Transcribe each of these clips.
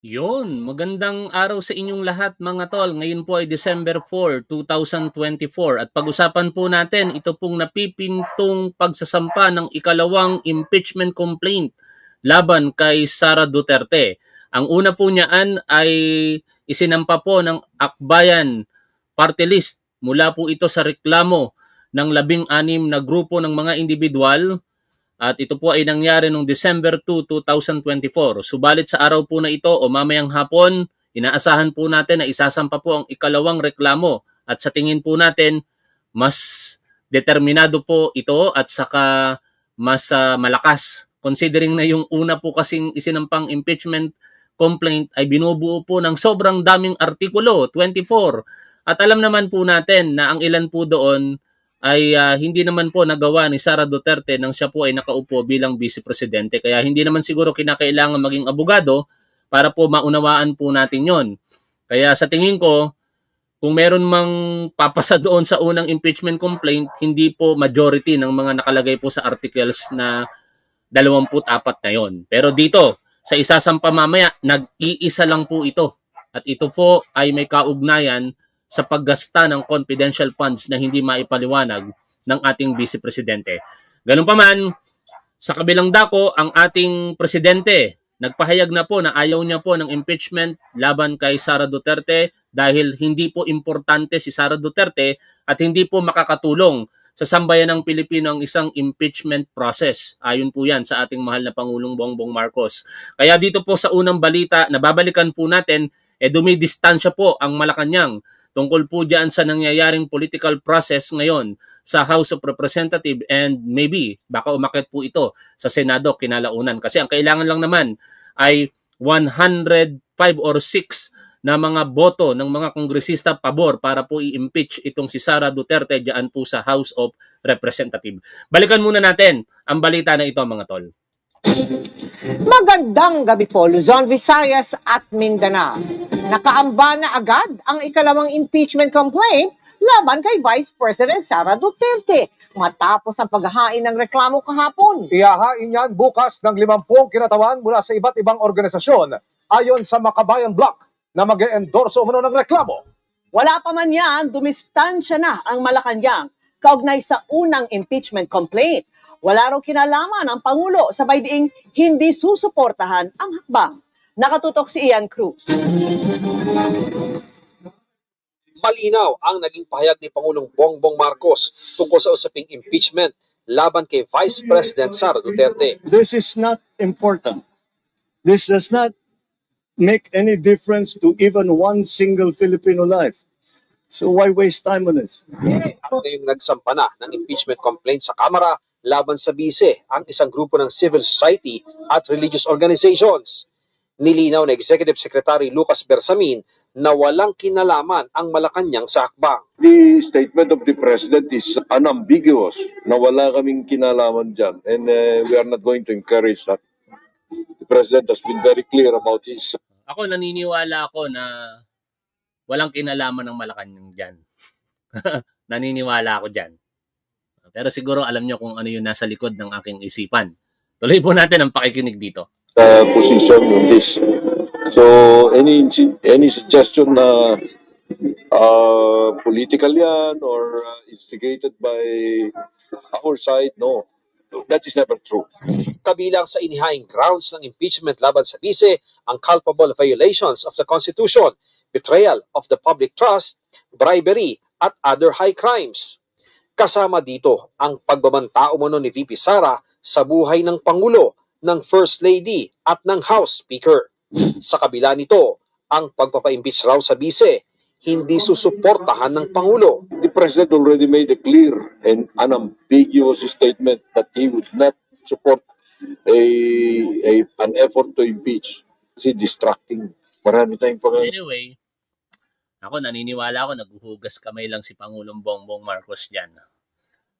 Yun, magandang araw sa inyong lahat mga tol. Ngayon po ay December 4, 2024 at pag-usapan po natin ito pong napipintong pagsasampa ng ikalawang impeachment complaint laban kay Sara Duterte. Ang una po niyaan ay isinampa po ng Akbayan Party List mula po ito sa reklamo ng labing-anim na grupo ng mga individual at ito po ay nangyari noong December 2, 2024. Subalit sa araw po na ito o mamayang hapon, inaasahan po natin na isasampa po ang ikalawang reklamo. At sa tingin po natin, mas determinado po ito at saka mas uh, malakas. Considering na yung una po kasing isinampang impeachment complaint ay binubuo po ng sobrang daming artikulo, 24. At alam naman po natin na ang ilan po doon ay uh, hindi naman po nagawa ni Sara Duterte nang siya po ay nakaupo bilang vice presidente. Kaya hindi naman siguro kinakailangan maging abogado para po maunawaan po natin yon. Kaya sa tingin ko, kung meron mang papasa doon sa unang impeachment complaint, hindi po majority ng mga nakalagay po sa articles na 24 na yon. Pero dito, sa isasampa mamaya, nag-iisa lang po ito. At ito po ay may kaugnayan sa paggasta ng confidential funds na hindi maipaliwanag ng ating Vice Presidente. Ganun pa man, sa kabilang dako, ang ating Presidente nagpahayag na po na ayaw niya po ng impeachment laban kay Sara Duterte dahil hindi po importante si Sara Duterte at hindi po makakatulong sa sambayan ng Pilipino ang isang impeachment process. Ayon po yan sa ating mahal na Pangulong Bongbong Marcos. Kaya dito po sa unang balita, nababalikan po natin, eh dumidistansya po ang Malacanang tungkol po dyan sa nangyayaring political process ngayon sa House of Representatives and maybe baka umakit po ito sa Senado kinalaunan kasi ang kailangan lang naman ay 105 or 6 na mga boto ng mga kongresista pabor para po i-impeach itong si Sara Duterte diyan po sa House of Representatives. Balikan muna natin ang balita na ito mga tol. Magandang gabi po, Luzon, Visayas at Mindanao. Nakaambana na agad ang ikalawang impeachment complaint laban kay Vice President Sara Duterte matapos ang paghahain ng reklamo kahapon. Iyahain yan bukas ng 50 kinatawan mula sa iba't ibang organisasyon ayon sa Makabayan Block na mag -e endorse umano ng reklamo. Wala pa man yan, dumistansya na ang Malacanang kaugnay sa unang impeachment complaint wala raw kinalaman ang Pangulo sabay diing hindi susuportahan ang hakbang. Nakatutok si Ian Cruz. Malinaw ang naging pahayag ni Pangulong Bongbong Marcos tungkol sa usaping impeachment laban kay Vice President Sara Duterte. This is not important. This does not make any difference to even one single Filipino life. So why waste time on this? At ngayong nagsampa na ng impeachment complaint sa Kamara, laban sa bise ang isang grupo ng civil society at religious organizations. Nilinaw ng Executive Secretary Lucas Bersamin na walang kinalaman ang Malacanang sa hakbang. The statement of the President is unambiguous na wala kaming kinalaman dyan and uh, we are not going to encourage that. The President has been very clear about his... Uh, ako naniniwala ako na walang kinalaman ng Malacanang dyan. naniniwala ako dyan. Pero siguro alam nyo kung ano yung nasa likod ng aking isipan. Tuloy po natin ang pakikinig dito. Uh, position on this. So any any suggestion na uh, political yan or uh, instigated by our side, no. That is never true. Kabilang sa inihahing grounds ng impeachment laban sa vice, ang culpable violations of the Constitution, betrayal of the public trust, bribery, at other high crimes. Kasama dito ang pagbabanta umano ni VP Sara sa buhay ng Pangulo, ng First Lady at ng House Speaker. Sa kabila nito, ang pagpapaimbis raw sa bise, hindi susuportahan ng Pangulo. The President already made a clear and unambiguous statement that he would not support a, a an effort to impeach. Kasi distracting. Marami tayong pang... Anyway, ako, naniniwala ako, naghuhugas kamay lang si Pangulong Bongbong Marcos dyan.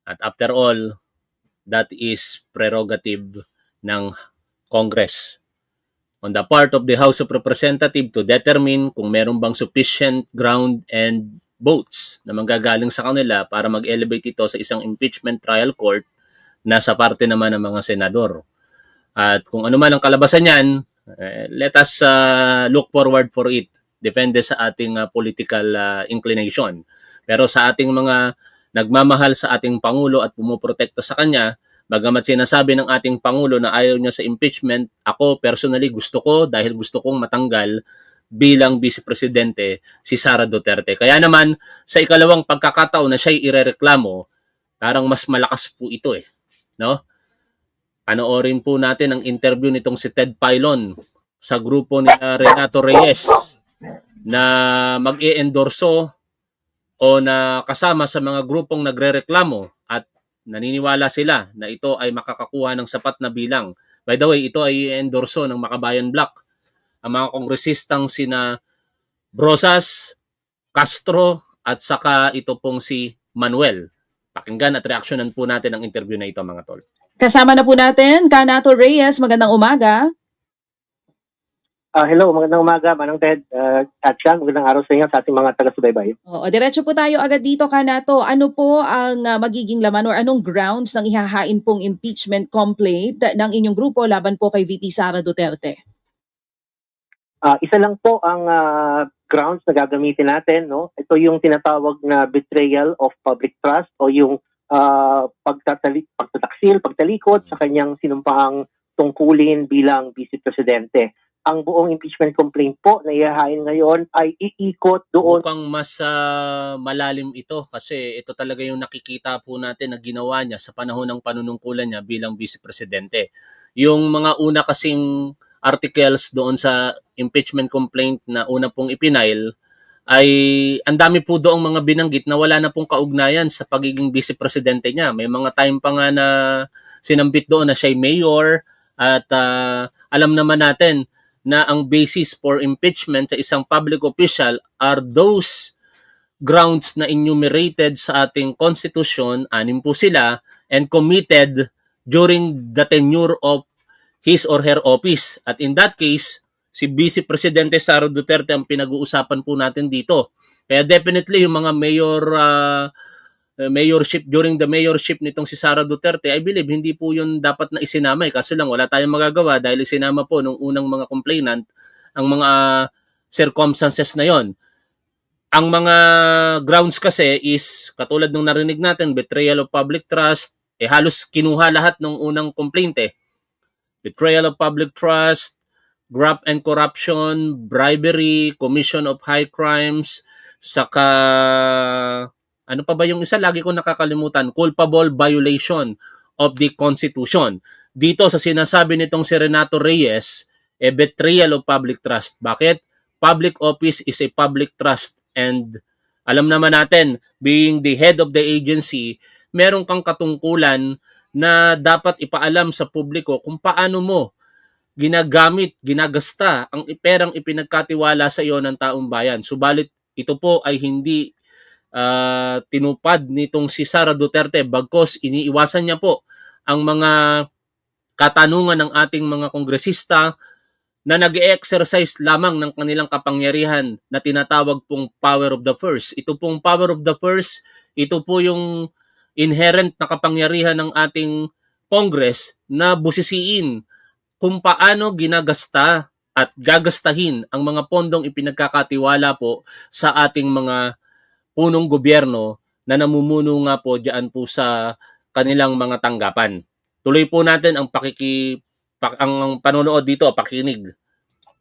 At after all, that is prerogative ng Congress on the part of the House of Representatives to determine kung meron bang sufficient ground and votes na manggagaling sa kanila para mag-elevate ito sa isang impeachment trial court na sa parte naman ng mga senador. At kung ano man ang kalabasan niyan, eh, let us uh, look forward for it. Depende sa ating uh, political uh, inclination. Pero sa ating mga nagmamahal sa ating Pangulo at pumoprotekta sa kanya, bagamat sinasabi ng ating Pangulo na ayaw niya sa impeachment, ako personally gusto ko dahil gusto kong matanggal bilang Vice Presidente si Sara Duterte. Kaya naman, sa ikalawang pagkakataon na siya'y irereklamo, parang mas malakas po ito eh. No? Panoorin po natin ang interview nitong si Ted Pylon sa grupo ni ah, Renato Reyes na mag endorso o na kasama sa mga grupong nagrereklamo at naniniwala sila na ito ay makakakuha ng sapat na bilang. By the way, ito ay endorso ng Makabayan Black. Ang mga kongresistang sina Brosas, Castro at saka ito pong si Manuel. Pakinggan at reaksyonan po natin ang interview na ito mga tol. Kasama na po natin, Kanato Reyes. Magandang umaga. Uh, hello, magandang umaga, Manong Ted uh, at Sean. Magandang araw sa inyo sa ating mga taga-subaybay. Oo, diretso po tayo agad dito, Kanato. Ano po ang uh, magiging laman or anong grounds ng ihahain pong impeachment complaint ng inyong grupo laban po kay VP Sara Duterte? Uh, isa lang po ang uh, grounds na gagamitin natin. No? Ito yung tinatawag na betrayal of public trust o yung uh, pagtatali- pagtataksil, pagtalikod sa kanyang sinumpaang tungkulin bilang vice presidente ang buong impeachment complaint po na ihahain ngayon ay iikot doon. Upang mas uh, malalim ito kasi ito talaga yung nakikita po natin na ginawa niya sa panahon ng panunungkulan niya bilang vice presidente. Yung mga una kasing articles doon sa impeachment complaint na una pong ipinail ay ang dami po doong mga binanggit na wala na pong kaugnayan sa pagiging vice presidente niya. May mga time pa nga na sinambit doon na siya ay mayor at uh, alam naman natin na ang basis for impeachment sa isang public official are those grounds na enumerated sa ating constitution, anim po sila, and committed during the tenure of his or her office. At in that case, si Vice Presidente Sara Duterte ang pinag-uusapan po natin dito. Kaya definitely yung mga mayor uh, eh, mayorship during the mayorship nitong si Sara Duterte, I believe hindi po 'yun dapat na isinama eh. Kaso lang wala tayong magagawa dahil isinama po nung unang mga complainant ang mga circumstances na 'yon. Ang mga grounds kasi is katulad nung narinig natin, betrayal of public trust, eh halos kinuha lahat nung unang complaint eh. Betrayal of public trust, graft and corruption, bribery, commission of high crimes, saka ano pa ba yung isa? Lagi ko nakakalimutan. Culpable violation of the Constitution. Dito sa sinasabi nitong si Renato Reyes, a betrayal of public trust. Bakit? Public office is a public trust and alam naman natin, being the head of the agency, meron kang katungkulan na dapat ipaalam sa publiko kung paano mo ginagamit, ginagasta ang perang ipinagkatiwala sa iyo ng taong bayan. Subalit ito po ay hindi uh, tinupad nitong si Sara Duterte bagkos iniiwasan niya po ang mga katanungan ng ating mga kongresista na nag exercise lamang ng kanilang kapangyarihan na tinatawag pong power of the first. Ito pong power of the first, ito po yung inherent na kapangyarihan ng ating Congress na busisiin kung paano ginagasta at gagastahin ang mga pondong ipinagkakatiwala po sa ating mga punong gobyerno na namumuno nga po diyan po sa kanilang mga tanggapan. Tuloy po natin ang pakiki pak, ang panonood dito, pakinig.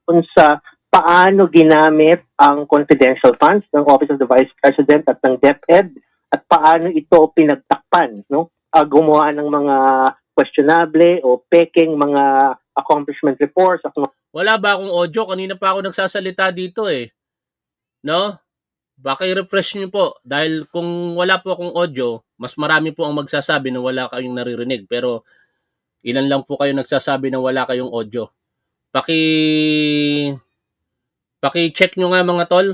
Kung sa paano ginamit ang confidential funds ng Office of the Vice President at ng DepEd at paano ito pinagtakpan, no? Uh, gumawa ng mga questionable o peking mga accomplishment reports. Wala ba akong audio? Kanina pa ako nagsasalita dito eh. No? baka i-refresh nyo po dahil kung wala po akong audio, mas marami po ang magsasabi na wala kayong naririnig. Pero ilan lang po kayo nagsasabi na wala kayong audio. Paki paki-check nyo nga mga tol.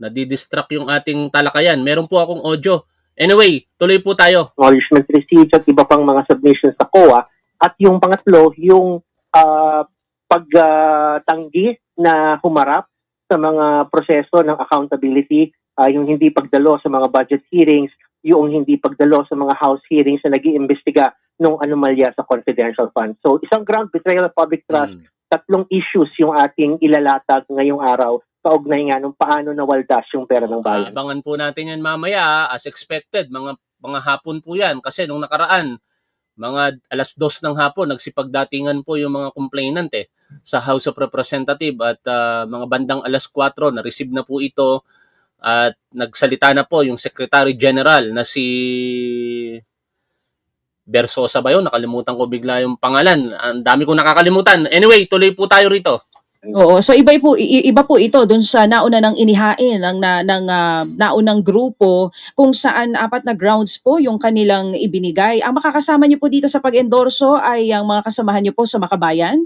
Nadidistract yung ating talakayan. Meron po akong audio. Anyway, tuloy po tayo. Acknowledgement receipts at iba pang mga submissions sa COA. At yung pangatlo, yung uh, pagtanggi uh, na humarap sa mga proseso ng accountability, uh, yung hindi pagdalo sa mga budget hearings, yung hindi pagdalo sa mga house hearings na nag iimbestiga ng anomalya sa confidential fund. So isang grand betrayal of public trust, mm. tatlong issues yung ating ilalatag ngayong araw kaugnay nga nung paano nawaldas yung pera ng bayan. Abangan po natin yan mamaya as expected, mga mga hapon po yan kasi nung nakaraan mga alas dos ng hapon nagsipagdatingan po yung mga complainant eh sa House of Representatives at uh, mga bandang alas 4 na receive na po ito at nagsalita na po yung Secretary General na si Bersosa ba yun? Nakalimutan ko bigla yung pangalan. Ang dami kong nakakalimutan. Anyway, tuloy po tayo rito. Oo, so iba po iba po ito doon sa nauna ng inihain ng na, ng uh, naunang grupo kung saan apat na grounds po yung kanilang ibinigay. Ang makakasama niyo po dito sa pag-endorso ay ang mga kasamahan niyo po sa Makabayan.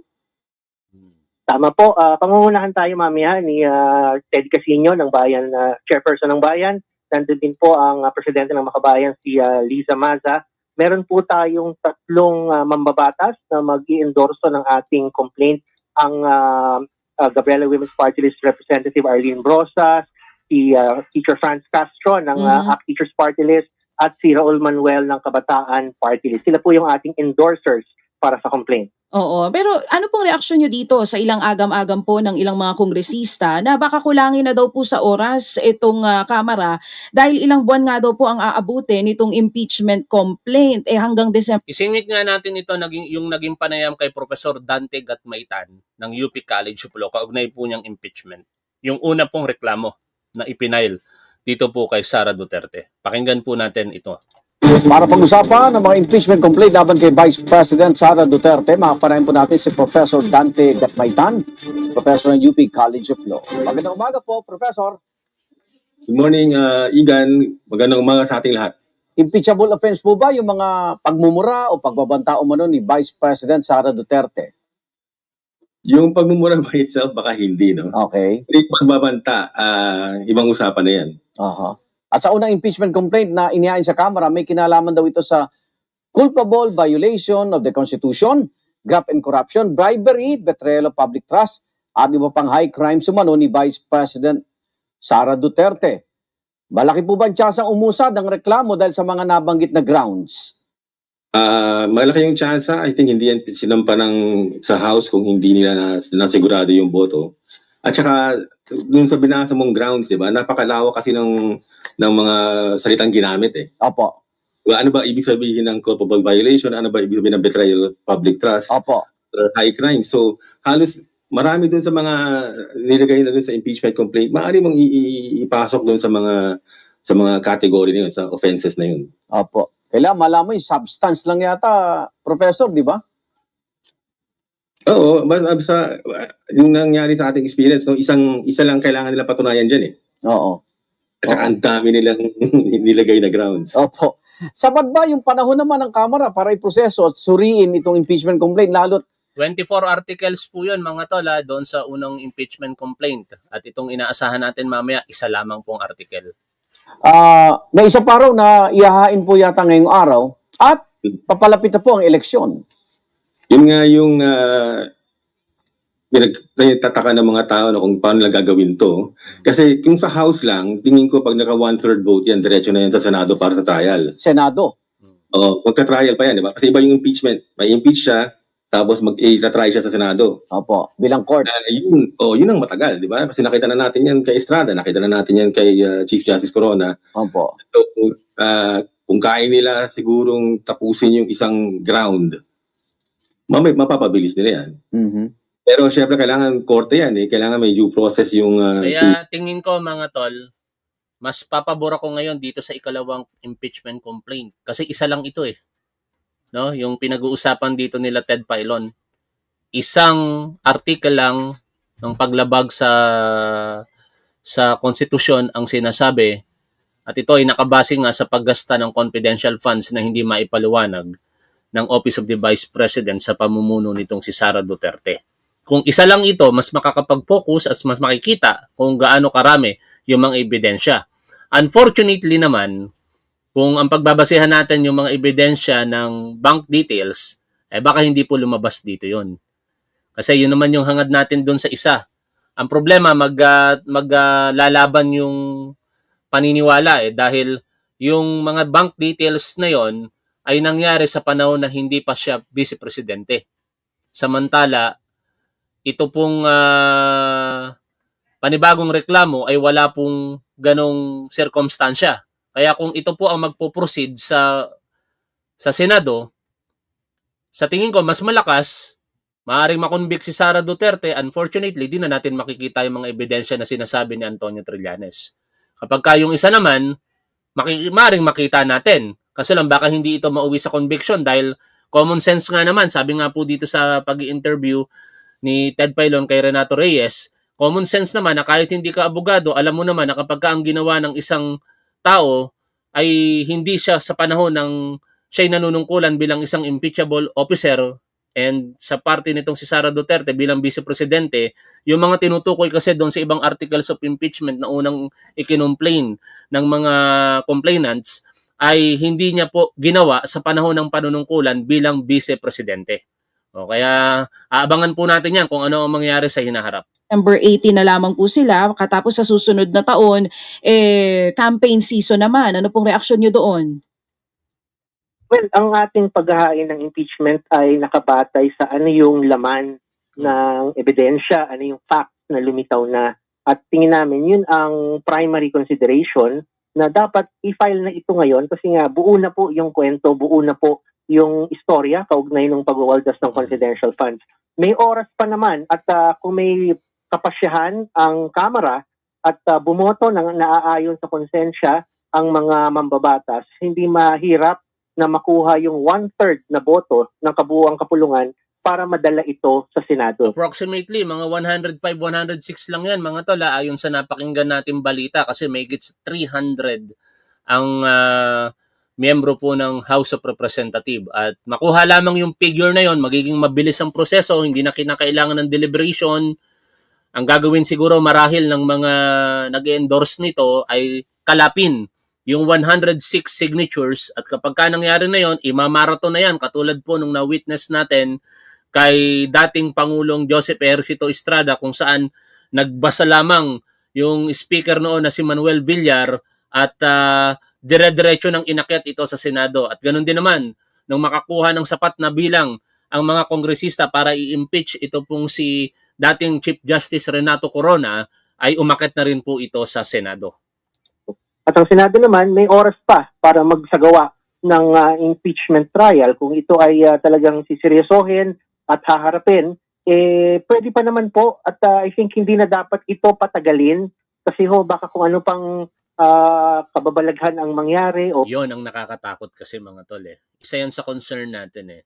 Tama po. Uh, pangungunahan tayo mamaya ni uh, Ted Casino ng Bayan, uh, Chairperson ng Bayan. Nandun din po ang uh, Presidente ng Makabayan, si uh, Liza Maza. Meron po tayong tatlong uh, mambabatas na mag endorso ng ating complaint. Ang uh, uh, Gabriela Women's Party List Representative Arlene Rosas, si uh, Teacher Franz Castro ng mm uh, ACT Teachers Party List, at si Raul Manuel ng Kabataan Party List. Sila po yung ating endorsers para sa complaint. Oo, pero ano pong reaksyon nyo dito sa ilang agam-agam po ng ilang mga kongresista na baka kulangin na daw po sa oras itong uh, Kamara dahil ilang buwan nga daw po ang aabutin nitong impeachment complaint eh hanggang December. Isingit nga natin ito naging, yung naging panayam kay Professor Dante Gatmaitan ng UP College of Law kaugnay po niyang impeachment. Yung una pong reklamo na ipinail dito po kay Sara Duterte. Pakinggan po natin ito. Para pag-usapan ang mga impeachment complaint laban kay Vice President Sara Duterte, makapanayin po natin si Professor Dante Gatmaitan, Professor ng UP College of Law. Magandang umaga po, Professor. Good morning, uh, Igan. Magandang umaga sa ating lahat. Impeachable offense po ba yung mga pagmumura o pagbabanta umano ni Vice President Sara Duterte? Yung pagmumura by itself, baka hindi, no? Okay. Yung pagbabanta, uh, ibang usapan na yan. Aha. Uh-huh. At sa unang impeachment complaint na inihain sa Kamara, may kinalaman daw ito sa culpable violation of the Constitution, graft and corruption, bribery, betrayal of public trust, at iba pang high crime sumano ni Vice President Sara Duterte. Malaki po ba ang tsansang umusad ang reklamo dahil sa mga nabanggit na grounds? Uh, malaki yung chance. I think hindi yan sinampa ng, sa House kung hindi nila na, nasigurado yung boto. At saka, dun sa binasa mong grounds, di ba? Napakalawak kasi ng, ng mga salitang ginamit eh. Opo. Diba? ano ba ibig sabihin ng culpable violation? Ano ba ibig sabihin ng betrayal of public trust? Opo. High crime. So, halos marami dun sa mga nilagay na dun sa impeachment complaint, maaari mong ipasok dun sa mga sa mga category na yun, sa offenses na yun. Opo. Kailangan malaman yung substance lang yata, Professor, di ba? Oo, mas ah, sa yung nangyari sa ating experience, no, isang isa lang kailangan nila patunayan diyan eh. Oo. At saka ang dami nilang nilagay na grounds. Opo. Sapat ba yung panahon naman ng kamera para iproseso at suriin itong impeachment complaint lalo't 24 articles po yun mga tola ah, doon sa unang impeachment complaint. At itong inaasahan natin mamaya, isa lamang pong article. Uh, may isa pa raw na ihahain po yata ngayong araw at papalapit na po ang eleksyon. Yun nga yung uh, ah, pinagtataka ng mga tao no, kung paano lang gagawin to. Kasi kung sa House lang, tingin ko pag naka one-third vote yan, diretso na yan sa Senado para sa trial. Senado? Oo, magka-trial pa yan, di ba? Kasi iba yung impeachment. May impeach siya, tapos mag-try eh, siya sa Senado. Opo, bilang court. Uh, yun, oh, yun ang matagal, di ba? Kasi nakita na natin yan kay Estrada, nakita na natin yan kay uh, Chief Justice Corona. Opo. So, uh, kung kaya nila sigurong tapusin yung isang ground, mamay, mapapabilis nila yan. Mm-hmm. Pero syempre kailangan korte yan eh. Kailangan may due process yung... Uh, Kaya tingin ko mga tol, mas papabor ako ngayon dito sa ikalawang impeachment complaint. Kasi isa lang ito eh. No? Yung pinag-uusapan dito nila Ted Pailon. Isang article lang ng paglabag sa sa konstitusyon ang sinasabi at ito ay nakabase nga sa paggasta ng confidential funds na hindi maipaliwanag ng Office of the Vice President sa pamumuno nitong si Sara Duterte. Kung isa lang ito, mas makakapag-focus at mas makikita kung gaano karami yung mga ebidensya. Unfortunately naman, kung ang pagbabasehan natin yung mga ebidensya ng bank details, eh baka hindi po lumabas dito yon. Kasi yun naman yung hangad natin doon sa isa. Ang problema, mag, uh, mag uh, yung paniniwala eh dahil yung mga bank details na yon ay nangyari sa panahon na hindi pa siya vice presidente. Samantala, ito pong uh, panibagong reklamo ay wala pong ganong sirkomstansya. Kaya kung ito po ang magpo-proceed sa sa Senado, sa tingin ko mas malakas, maaring makonvict si Sara Duterte. Unfortunately, di na natin makikita yung mga ebidensya na sinasabi ni Antonio Trillanes. Kapag ka yung isa naman, maki- maring makita natin kasi lang baka hindi ito mauwi sa conviction dahil common sense nga naman, sabi nga po dito sa pag interview ni Ted Pailon kay Renato Reyes, common sense naman na kahit hindi ka abogado, alam mo naman na kapag ka ang ginawa ng isang tao ay hindi siya sa panahon ng siya'y nanunungkulan bilang isang impeachable officer and sa parte nitong si Sara Duterte bilang vice presidente, yung mga tinutukoy kasi doon sa ibang articles of impeachment na unang ikinomplain ng mga complainants ay hindi niya po ginawa sa panahon ng panunungkulan bilang vice-presidente. O kaya aabangan po natin yan kung ano ang mangyari sa hinaharap. Number 18 na lamang po sila, katapos sa susunod na taon, eh, campaign season naman. Ano pong reaksyon niyo doon? Well, ang ating paghahain ng impeachment ay nakabatay sa ano yung laman ng ebidensya, ano yung fact na lumitaw na. At tingin namin, yun ang primary consideration na dapat i-file na ito ngayon kasi nga buo na po yung kwento, buo na po yung istorya kaugnay ng pagwawaldas mm. ng confidential funds. May oras pa naman at uh, kung may kapasyahan ang Kamara at uh, bumoto ng naaayon sa konsensya ang mga mambabatas, hindi mahirap na makuha yung one-third na boto ng kabuuang kapulungan para madala ito sa Senado. Approximately, mga 105-106 lang yan mga tol, ah, ayon sa napakinggan natin balita kasi may gets 300 ang uh, miyembro po ng House of Representatives. At makuha lamang yung figure na yon, magiging mabilis ang proseso, hindi na kinakailangan ng deliberation. Ang gagawin siguro marahil ng mga nag-endorse nito ay kalapin yung 106 signatures at kapag ka nangyari na yon, imamarathon na yan katulad po nung na-witness natin kay dating Pangulong Joseph Ercito Estrada kung saan nagbasa lamang yung speaker noon na si Manuel Villar at uh, dire-diretso nang inakyat ito sa Senado. At ganun din naman, nung makakuha ng sapat na bilang ang mga kongresista para i-impeach ito pong si dating Chief Justice Renato Corona, ay umakyat na rin po ito sa Senado. At ang Senado naman, may oras pa para magsagawa ng uh, impeachment trial kung ito ay uh, talagang siseryosohin at haharapin, eh, pwede pa naman po at uh, I think hindi na dapat ito patagalin kasi ho baka kung ano pang uh, kababalaghan ang mangyari. O... Yun ang nakakatakot kasi mga tol eh. Isa yan sa concern natin eh.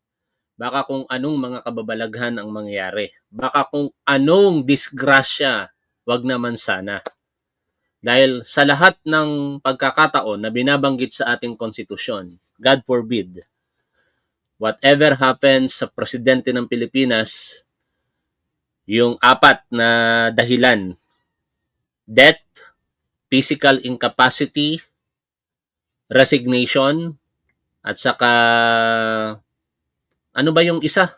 Baka kung anong mga kababalaghan ang mangyari. Baka kung anong disgrasya, wag naman sana. Dahil sa lahat ng pagkakataon na binabanggit sa ating konstitusyon, God forbid, whatever happens sa presidente ng Pilipinas, yung apat na dahilan, death, physical incapacity, resignation, at saka ano ba yung isa?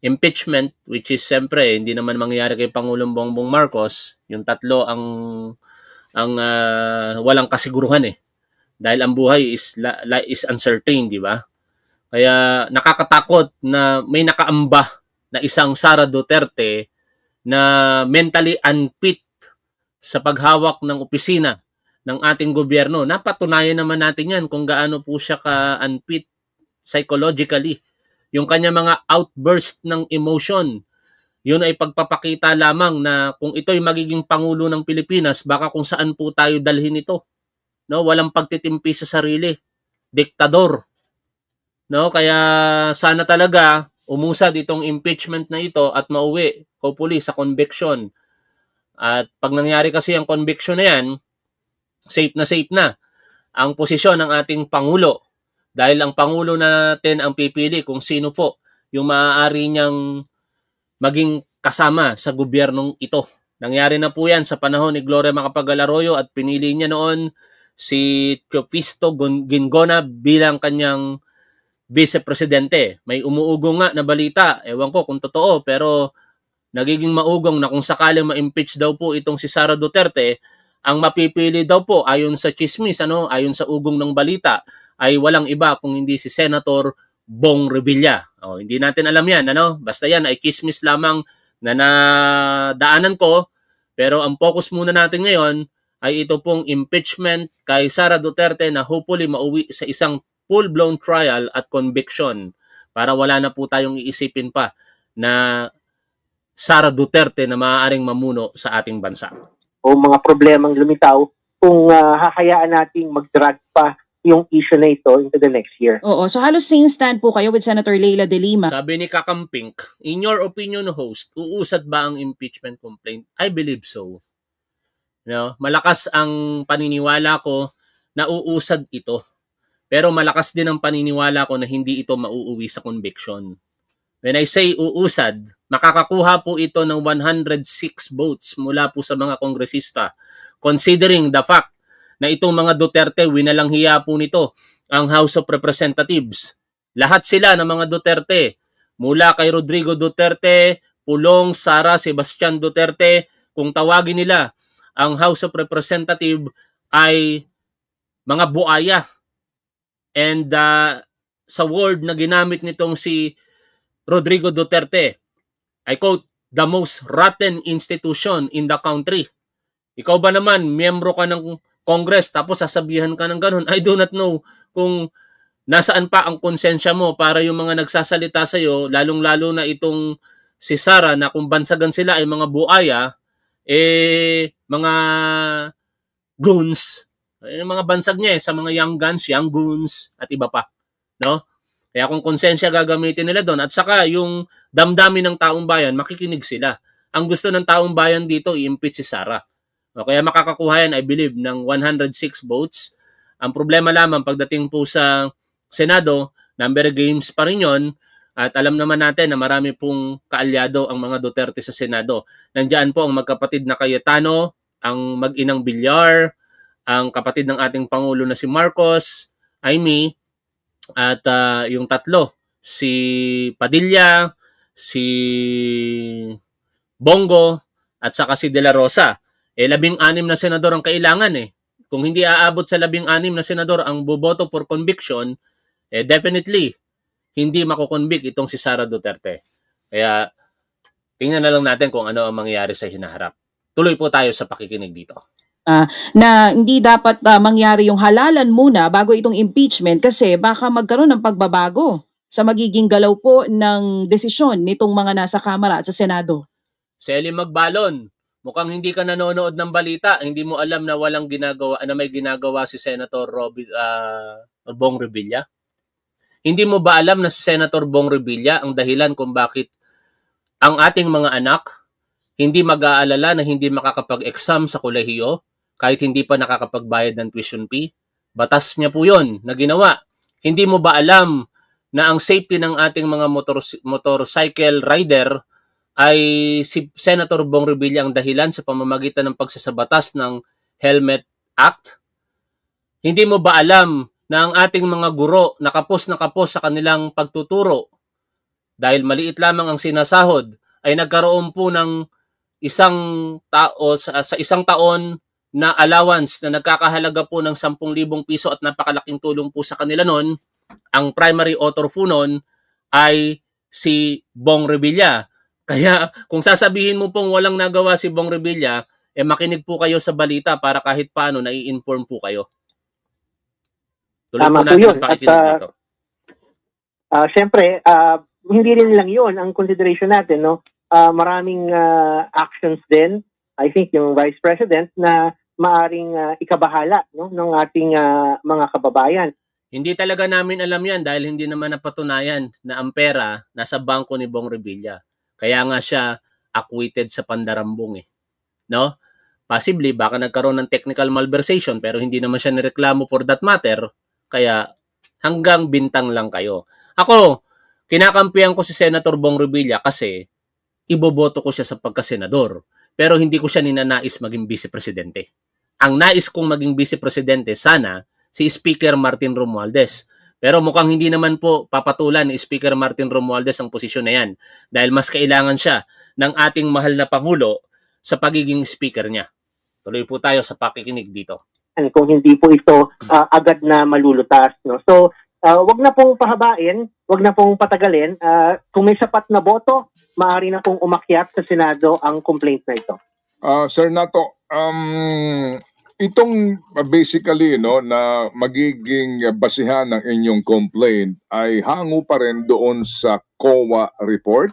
Impeachment, which is siyempre hindi naman mangyayari kay Pangulong Bongbong Marcos, yung tatlo ang ang uh, walang kasiguruhan eh. Dahil ang buhay is la, la, is uncertain, di ba? Kaya nakakatakot na may nakaamba na isang Sara Duterte na mentally unfit sa paghawak ng opisina ng ating gobyerno. Napatunayan naman natin yan kung gaano po siya ka-unfit psychologically. Yung kanya mga outburst ng emotion, yun ay pagpapakita lamang na kung ito'y magiging Pangulo ng Pilipinas, baka kung saan po tayo dalhin ito. No, walang pagtitimpi sa sarili. Diktador No? Kaya sana talaga umusad itong impeachment na ito at mauwi, hopefully, sa conviction. At pag nangyari kasi ang conviction na yan, safe na safe na ang posisyon ng ating Pangulo. Dahil ang Pangulo na natin ang pipili kung sino po yung maaari niyang maging kasama sa gobyernong ito. Nangyari na po yan sa panahon ni Gloria Macapagal-Arroyo at pinili niya noon si Chopisto Gingona bilang kanyang Vice Presidente. May umuugong nga na balita, ewan ko kung totoo, pero nagiging maugong na kung sakaling ma-impeach daw po itong si Sara Duterte, ang mapipili daw po ayon sa chismis, ano, ayon sa ugong ng balita, ay walang iba kung hindi si Senator Bong Revilla. O, hindi natin alam yan, ano? Basta yan ay chismis lamang na nadaanan ko. Pero ang focus muna natin ngayon ay ito pong impeachment kay Sara Duterte na hopefully mauwi sa isang full-blown trial at conviction para wala na po tayong iisipin pa na Sara Duterte na maaaring mamuno sa ating bansa. O mga problemang lumitaw kung uh, hahayaan nating mag-drag pa yung issue na ito into the next year. Oo, so halos same stand po kayo with Senator Leila De Lima. Sabi ni Kakampink, in your opinion host, uusad ba ang impeachment complaint? I believe so. No, malakas ang paniniwala ko na uusad ito pero malakas din ang paniniwala ko na hindi ito mauuwi sa conviction. When I say uusad, makakakuha po ito ng 106 votes mula po sa mga kongresista considering the fact na itong mga Duterte winalanghiya po nito ang House of Representatives. Lahat sila ng mga Duterte mula kay Rodrigo Duterte, Pulong, Sara, Sebastian Duterte, kung tawagin nila ang House of Representative ay mga buaya and uh, sa word na ginamit nitong si Rodrigo Duterte, I quote, the most rotten institution in the country. Ikaw ba naman, miyembro ka ng Congress, tapos sasabihan ka ng ganun. I do not know kung nasaan pa ang konsensya mo para yung mga nagsasalita sa iyo, lalong-lalo na itong si Sara na kung bansagan sila ay mga buaya, eh, mga goons, eh, yung mga bansag niya eh, sa mga young guns, young goons, at iba pa. No? Kaya kung konsensya gagamitin nila doon at saka yung damdamin ng taong bayan, makikinig sila. Ang gusto ng taong bayan dito, i-impeach si Sara. O, kaya makakakuha yan, I believe, ng 106 votes. Ang problema lamang pagdating po sa Senado, number games pa rin yon at alam naman natin na marami pong kaalyado ang mga Duterte sa Senado. Nandiyan po ang magkapatid na Cayetano, ang mag-inang Villar, ang kapatid ng ating Pangulo na si Marcos, Aimee, at uh, yung tatlo, si Padilla, si Bongo, at saka si De La Rosa. Eh, labing-anim na senador ang kailangan eh. Kung hindi aabot sa labing-anim na senador ang boboto for conviction, eh definitely, hindi makukonvict itong si Sara Duterte. Kaya, tingnan na lang natin kung ano ang mangyayari sa hinaharap. Tuloy po tayo sa pakikinig dito uh, na hindi dapat uh, mangyari yung halalan muna bago itong impeachment kasi baka magkaroon ng pagbabago sa magiging galaw po ng desisyon nitong mga nasa Kamara at sa Senado. Selly Magbalon, mukhang hindi ka nanonood ng balita, hindi mo alam na walang ginagawa na may ginagawa si Senator Robi uh, Bong Revilla. Hindi mo ba alam na si Senator Bong Revilla ang dahilan kung bakit ang ating mga anak hindi mag-aalala na hindi makakapag-exam sa kolehiyo kahit hindi pa nakakapagbayad ng tuition fee? Batas niya po yon na ginawa. Hindi mo ba alam na ang safety ng ating mga motor, motorcycle rider ay si Senator Bong Revilla ang dahilan sa pamamagitan ng pagsasabatas ng Helmet Act? Hindi mo ba alam na ang ating mga guro nakapos na kapos sa kanilang pagtuturo dahil maliit lamang ang sinasahod ay nagkaroon po ng isang tao sa, sa isang taon na allowance na nagkakahalaga po ng 10,000 piso at napakalaking tulong po sa kanila noon, ang primary author po noon ay si Bong Revilla. Kaya kung sasabihin mo pong walang nagawa si Bong Revilla, eh makinig po kayo sa balita para kahit paano nai-inform po kayo. Tuloy Tama po natin yun. At, uh, ah, dito. Uh, ah, Siyempre, uh, ah, hindi rin lang yun ang consideration natin. No? Uh, maraming uh, actions din I think yung Vice President na maaring uh, ikabahala no ng ating uh, mga kababayan. Hindi talaga namin alam 'yan dahil hindi naman napatunayan na ang pera nasa bangko ni Bong Revilla. Kaya nga siya acquitted sa pandarambong eh. No? Possibly baka nagkaroon ng technical malversation pero hindi naman siya nireklamo for that matter. Kaya hanggang bintang lang kayo. Ako, kinakampihan ko si Senator Bong Revilla kasi iboboto ko siya sa pagka-senador. Pero hindi ko siya ninanais maging vice presidente ang nais kong maging vice presidente sana si Speaker Martin Romualdez. Pero mukhang hindi naman po papatulan ni Speaker Martin Romualdez ang posisyon na yan dahil mas kailangan siya ng ating mahal na Pangulo sa pagiging speaker niya. Tuloy po tayo sa pakikinig dito. Kung hindi po ito uh, agad na malulutas. No? So, uh, wag na pong pahabain, wag na pong patagalin. Uh, kung may sapat na boto, maaari na pong umakyat sa Senado ang complaint na ito. Uh, Sir Nato, um, itong basically no na magiging basihan ng inyong complaint ay hango pa rin doon sa COA report.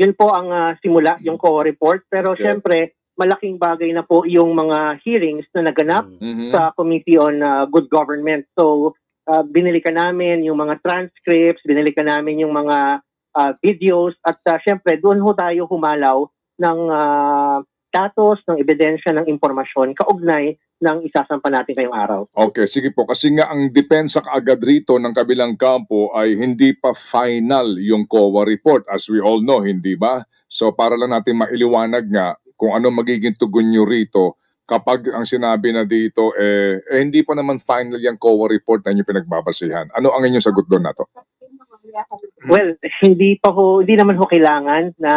Yun po ang uh, simula yung COA report pero okay. syempre malaking bagay na po yung mga hearings na naganap mm-hmm. mm-hmm. sa Committee on uh, Good Government. So uh, binili ka namin yung mga transcripts, binili ka namin yung mga uh, videos at uh, syempre doon ho tayo humalaw ng uh, datos, ng ebidensya, ng impormasyon kaugnay ng isasampa natin ngayong araw. Okay, sige po. Kasi nga ang depensa kaagad rito ng kabilang kampo ay hindi pa final yung COA report as we all know, hindi ba? So para lang natin mailiwanag nga kung ano magiging tugon nyo rito kapag ang sinabi na dito, eh, eh hindi pa naman final yung COA report na inyo pinagbabasihan. Ano ang inyong sagot doon na to? Well, hindi pa ho, hindi naman ho kailangan na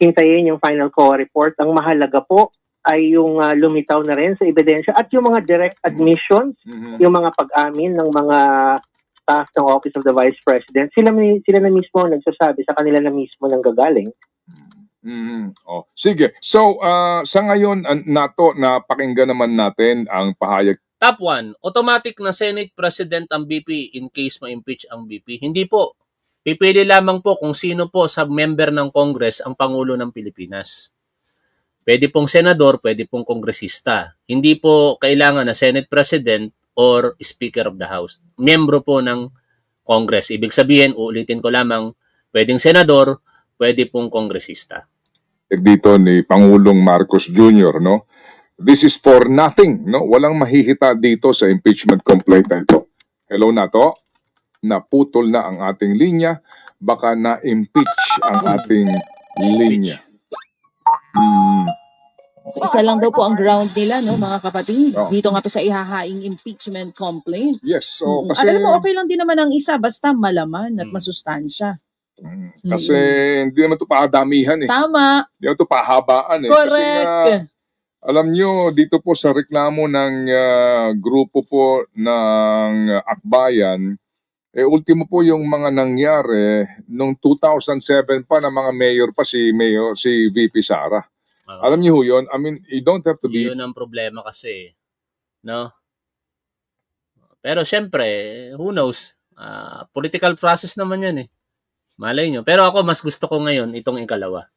hintayin yung final COA report. Ang mahalaga po ay yung uh, lumitaw na rin sa ebidensya at yung mga direct mm-hmm. admissions, mm-hmm. yung mga pag-amin ng mga staff ng Office of the Vice President. Sila, sila na mismo nagsasabi sa kanila na mismo nang gagaling. Mm, -hmm. oh. Sige. So, uh, sa ngayon, uh, nato, napakinggan naman natin ang pahayag. Top 1, automatic na Senate President ang BP in case ma-impeach ang BP. Hindi po. Pipili lamang po kung sino po sa member ng Congress ang Pangulo ng Pilipinas. Pwede pong senador, pwede pong kongresista. Hindi po kailangan na Senate President or Speaker of the House. Membro po ng Congress. Ibig sabihin, uulitin ko lamang, pwedeng senador, pwede pong kongresista. Eh, dito ni Pangulong Marcos Jr., no? This is for nothing, no? Walang mahihita dito sa impeachment complaint na ito. Hello na to naputol na ang ating linya, baka na-impeach ang mm. ating linya. Hmm. isa lang daw po ang ground nila, no, mga kapatid. Oh. Dito nga po sa ihahaing impeachment complaint. Yes. So, hmm kasi... Alam mo, okay lang din naman ang isa, basta malaman at mm. masustansya. Mm. mm. Kasi hindi naman ito pahadamihan eh. Tama. Hindi naman ito pahabaan eh. Correct. Kasi nga, alam nyo, dito po sa reklamo ng uh, grupo po ng Akbayan, eh, ultimo po yung mga nangyari nung 2007 pa ng mga mayor pa si Mayor si VP Sara. Uh, Alam niyo ho 'yon. I mean, you don't have to be Yun ang problema kasi, no? Pero syempre, who knows? Uh, political process naman 'yan eh. Malay nyo. Pero ako mas gusto ko ngayon itong ikalawa.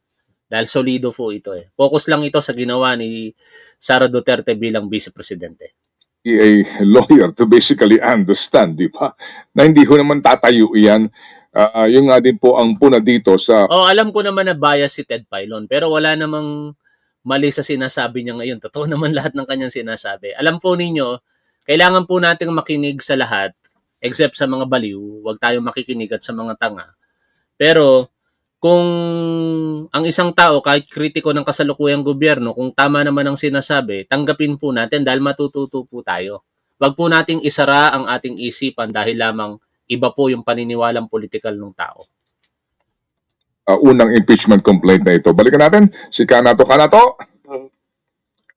Dahil solido po ito eh. Focus lang ito sa ginawa ni Sara Duterte bilang vice presidente a lawyer to basically understand, di ba? Na hindi ko naman tatayo iyan. Uh, ah, yung nga din po ang puna dito sa... Oh, alam ko naman na bias si Ted Pilon, pero wala namang mali sa sinasabi niya ngayon. Totoo naman lahat ng kanyang sinasabi. Alam po ninyo, kailangan po nating makinig sa lahat, except sa mga baliw. Huwag tayong makikinig at sa mga tanga. Pero kung ang isang tao kahit kritiko ng kasalukuyang gobyerno, kung tama naman ang sinasabi, tanggapin po natin dahil matututo po tayo. Huwag po nating isara ang ating isipan dahil lamang iba po yung paniniwalang political ng tao. Uh, unang impeachment complaint na ito. Balikan natin si Kanato Kanato. Mm.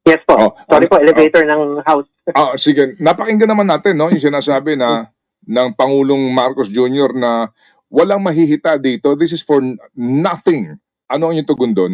Yes po. Oh, Sorry um, po, elevator uh, ng house. Ah, ah, sige, napakinggan naman natin no, yung sinasabi na mm. ng Pangulong Marcos Jr. na Walang mahihita dito. This is for nothing. Ano ang yung tugon doon?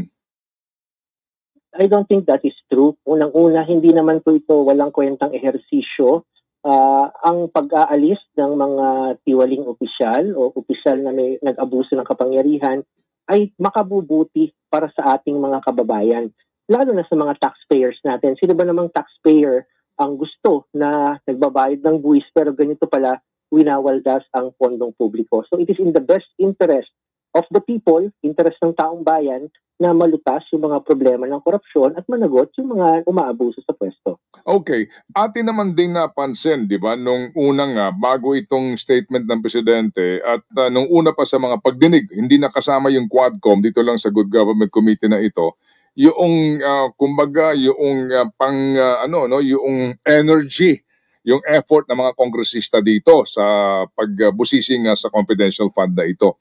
I don't think that is true. Unang-una, hindi naman po ito walang kwentang ehersisyo. Uh, ang pag-aalis ng mga tiwaling opisyal o opisyal na may nag-abuso ng kapangyarihan ay makabubuti para sa ating mga kababayan. Lalo na sa mga taxpayers natin. Sino ba namang taxpayer ang gusto na nagbabayad ng buwis pero ganito pala winawaldas ang pondong publiko. So it is in the best interest of the people, interest ng taong bayan, na malutas yung mga problema ng korupsyon at managot yung mga umaabuso sa pwesto. Okay. Atin naman din napansin, di ba, nung una nga, bago itong statement ng Presidente at uh, nung una pa sa mga pagdinig, hindi nakasama yung Quadcom, dito lang sa Good Government Committee na ito, yung uh, kumbaga yung uh, pang uh, ano no yung energy yung effort ng mga kongresista dito sa pagbusising sa confidential fund na ito.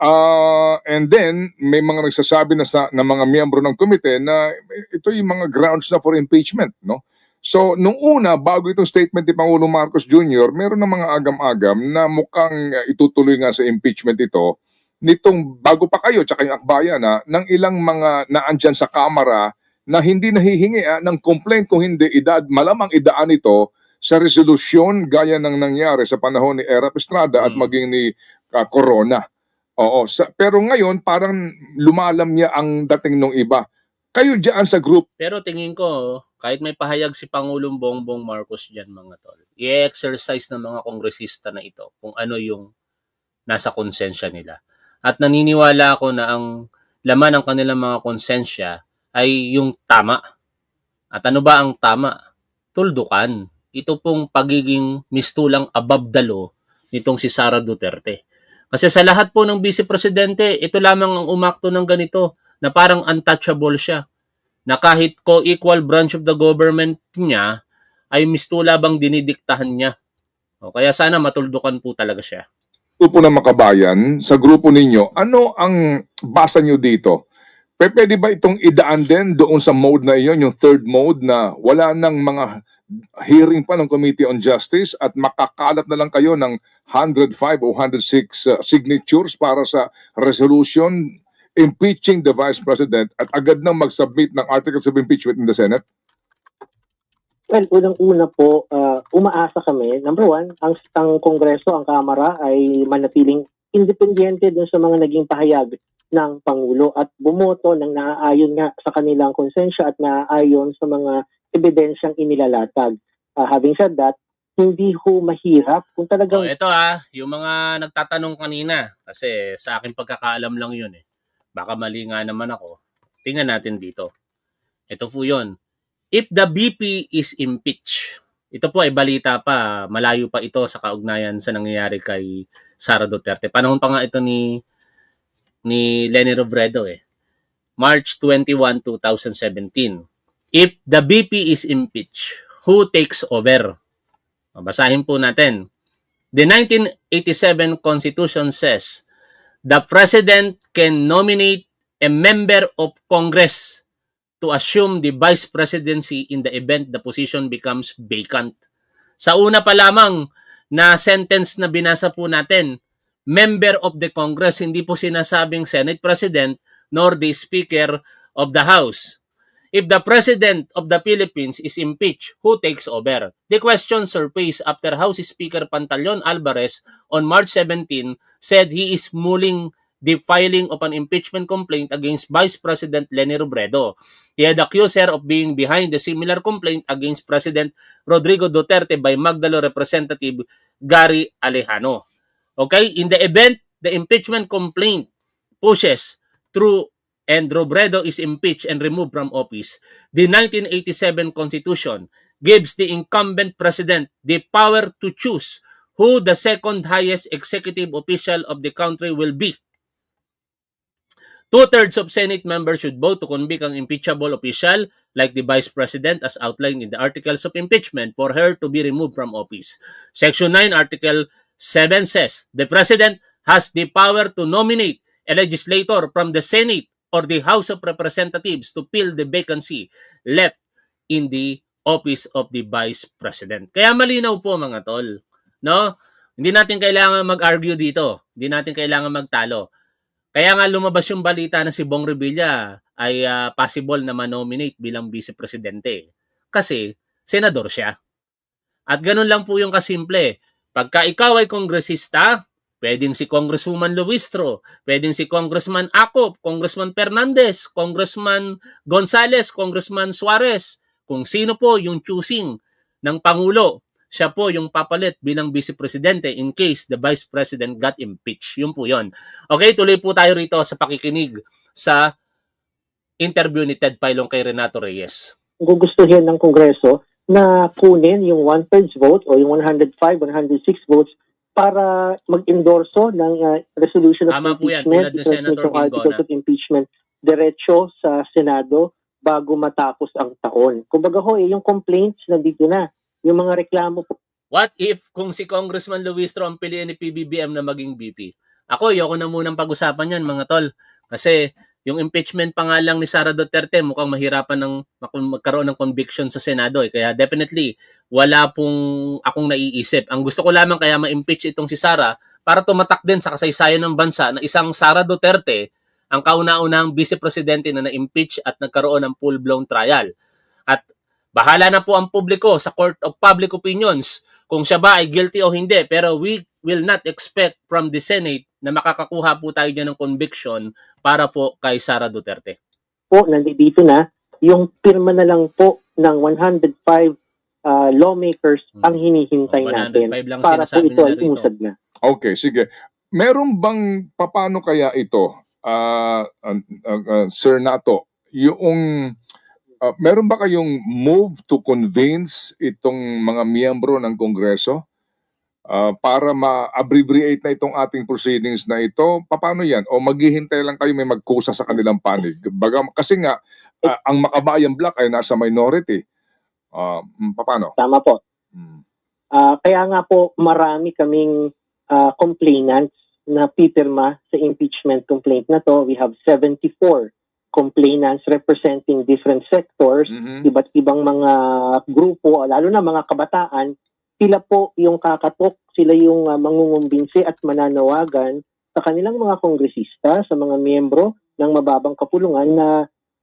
Uh, and then, may mga nagsasabi na sa ng mga miyembro ng komite na ito yung mga grounds na for impeachment, no? So, nung una, bago itong statement ni Pangulo Marcos Jr., meron ng mga agam-agam na mukhang eh, itutuloy nga sa impeachment ito nitong bago pa kayo tsaka yung akbayan na ng ilang mga naandyan sa kamera na hindi nahihingi ah, ng complaint kung hindi idad, malamang idaan ito sa resolusyon gaya ng nangyari sa panahon ni Era Estrada mm. at maging ni uh, Corona. Oo, sa, pero ngayon parang lumalam niya ang dating nung iba. Kayo diyan sa group. Pero tingin ko, kahit may pahayag si Pangulong Bongbong Marcos diyan mga tol, i-exercise ng mga kongresista na ito kung ano yung nasa konsensya nila. At naniniwala ako na ang laman ng kanilang mga konsensya ay yung tama. At ano ba ang tama? Tuldukan ito pong pagiging mistulang above the law nitong si Sara Duterte. Kasi sa lahat po ng vice presidente, ito lamang ang umakto ng ganito na parang untouchable siya. Na kahit co-equal branch of the government niya ay mistula bang dinidiktahan niya. O kaya sana matuldukan po talaga siya. Grupo ng makabayan, sa grupo ninyo, ano ang basa nyo dito? Pe, pwede ba itong idaan din doon sa mode na iyon, yung third mode na wala nang mga hearing pa ng Committee on Justice at makakalap na lang kayo ng 105 o 106 uh, signatures para sa resolution impeaching the Vice President at agad nang mag-submit ng articles of impeachment in the Senate? Well, unang-una po, uh, umaasa kami. Number one, ang, ang Kongreso, ang Kamara ay manatiling independente dun sa mga naging pahayag ng Pangulo at bumoto ng naaayon nga sa kanilang konsensya at naaayon sa mga ebidensyang inilalatag. Uh, having said that, hindi ho mahirap kung talagang... Oh, ito ah, yung mga nagtatanong kanina, kasi sa akin pagkakaalam lang yun eh. Baka mali nga naman ako. Tingnan natin dito. Ito po yun. If the BP is impeached, ito po ay balita pa, malayo pa ito sa kaugnayan sa nangyayari kay Sara Duterte. Panahon pa nga ito ni ni Lenny Robredo eh. March 21, 2017. If the BP is impeached, who takes over? Basahin po natin. The 1987 Constitution says, the President can nominate a member of Congress to assume the vice presidency in the event the position becomes vacant. Sa una pa lamang na sentence na binasa po natin, member of the Congress, hindi po sinasabing Senate President nor the Speaker of the House. If the President of the Philippines is impeached, who takes over? The question surfaced after House Speaker Pantaleon Alvarez on March 17 said he is mulling the filing of an impeachment complaint against Vice President Leni Robredo. He had accused her of being behind the similar complaint against President Rodrigo Duterte by Magdalo Representative Gary Alejano. Okay, in the event the impeachment complaint pushes through and Robredo is impeached and removed from office, the 1987 Constitution gives the incumbent president the power to choose who the second highest executive official of the country will be. Two-thirds of Senate members should vote to convict an impeachable official like the Vice President as outlined in the Articles of Impeachment for her to be removed from office. Section 9, Article 7 says, The President has the power to nominate a legislator from the Senate or the House of Representatives to fill the vacancy left in the office of the Vice President. Kaya malinaw po mga tol, no? Hindi natin kailangan mag-argue dito. Hindi natin kailangan magtalo. Kaya nga lumabas yung balita na si Bong Revilla ay uh, possible na manominate bilang vice presidente kasi senador siya. At ganun lang po yung kasimple. Pagka ikaw ay kongresista, Pwedeng si Congresswoman Luistro, pwedeng si Congressman Ako, Congressman Fernandez, Congressman Gonzales, Congressman Suarez, kung sino po yung choosing ng Pangulo, siya po yung papalit bilang Vice Presidente in case the Vice President got impeached. Yun po yun. Okay, tuloy po tayo rito sa pakikinig sa interview ni Ted Pailong kay Renato Reyes. Gugustuhin ng Kongreso na kunin yung one-thirds vote o yung 105, 106 votes para mag-endorso ng uh, resolution of Tama impeachment, po yan, tulad Senator articles of impeachment, diretso sa Senado bago matapos ang taon. Kumbaga ho, eh, yung complaints na dito na, yung mga reklamo po. What if kung si Congressman Luis Trump piliin ni PBBM na maging VP? Ako, ayoko na munang pag-usapan yan mga tol. Kasi yung impeachment pa nga lang ni Sara Duterte mukhang mahirapan ng magkaroon ng conviction sa Senado. Eh. Kaya definitely, wala pong akong naiisip. Ang gusto ko lamang kaya ma-impeach itong si Sara para tumatak din sa kasaysayan ng bansa na isang Sara Duterte ang kauna-unang vice-presidente na na-impeach at nagkaroon ng full-blown trial. At bahala na po ang publiko sa Court of Public Opinions kung siya ba ay guilty o hindi. Pero we will not expect from the Senate na makakakuha po tayo dyan ng conviction para po kay Sara Duterte. Po, nandito na yung pirma na lang po ng 105 uh, lawmakers hmm. ang hinihintay o, natin lang para sa ito ay umusad na. Okay, sige. Meron bang paano kaya ito, uh, uh, uh, uh, Sir Nato, yung uh, meron ba kayong move to convince itong mga miyembro ng Kongreso uh, para ma-abbreviate na itong ating proceedings na ito? Paano yan? O maghihintay lang kayo may magkusa sa kanilang panig? Baga, kasi nga, uh, ang makabayang black ay nasa minority. Uh, paano? Tama po. Hmm. Uh, kaya nga po marami kaming uh, complainants na pipirma sa impeachment complaint na to. We have 74 complainants representing different sectors, mm-hmm. iba't ibang mga grupo, lalo na mga kabataan, sila po yung kakatok, sila yung uh, mangungumbinsi at mananawagan sa kanilang mga kongresista, sa mga miyembro ng mababang kapulungan na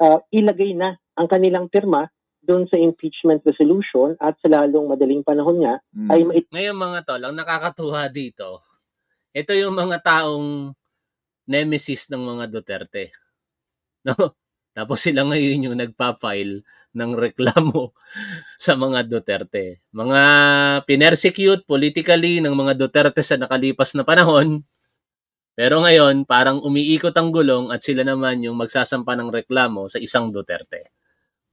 uh, ilagay na ang kanilang pirma doon sa impeachment resolution at sa lalong madaling panahon niya mm. ay mait- Ngayon mga tol, ang nakakatuwa dito, ito yung mga taong nemesis ng mga Duterte. No? Tapos sila ngayon yung nagpa-file ng reklamo sa mga Duterte. Mga pinersecute politically ng mga Duterte sa nakalipas na panahon. Pero ngayon, parang umiikot ang gulong at sila naman yung magsasampa ng reklamo sa isang Duterte.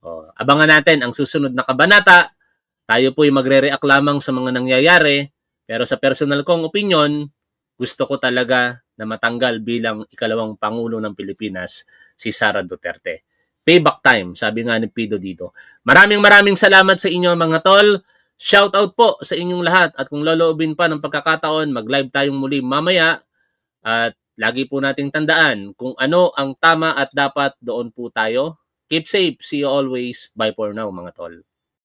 O, oh, abangan natin ang susunod na kabanata. Tayo po'y magre-react lamang sa mga nangyayari. Pero sa personal kong opinion, gusto ko talaga na matanggal bilang ikalawang Pangulo ng Pilipinas si Sara Duterte. Payback time, sabi nga ni Pido dito. Maraming maraming salamat sa inyo mga tol. Shout out po sa inyong lahat at kung loloobin pa ng pagkakataon, mag-live tayong muli mamaya at lagi po nating tandaan kung ano ang tama at dapat doon po tayo Keep safe. See you always. Bye for now mga tol.